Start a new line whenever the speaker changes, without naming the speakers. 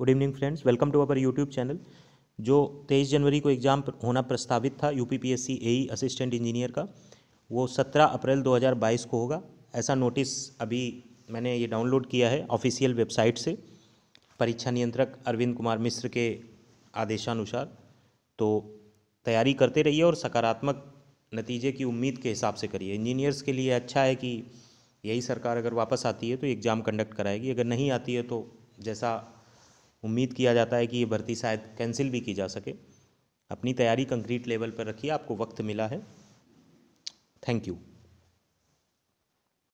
good evening friends welcome to our YouTube channel जो 23 जनवरी को एग्ज़ाम होना प्रस्तावित था U P AE assistant engineer का वो 17 अप्रैल 2022 को होगा ऐसा नोटिस अभी मैंने ये डाउनलोड किया है ऑफिशियल वेबसाइट से परीक्षा नियंत्रक अरविंद कुमार मिश्र के आदेशानुसार तो तैयारी करते रहिए और सकारात्मक नतीजे की उम्मीद के हिसाब से करिए इंजीनियर्स के लिए अच्छा है कि यही सरकार अगर वापस आती है तो एग्ज़ाम कंडक्ट कराएगी अगर नहीं आती है तो जैसा उम्मीद किया जाता है कि ये भर्ती शायद कैंसिल भी की जा सके अपनी तैयारी कंक्रीट लेवल पर रखिए आपको वक्त मिला है थैंक यू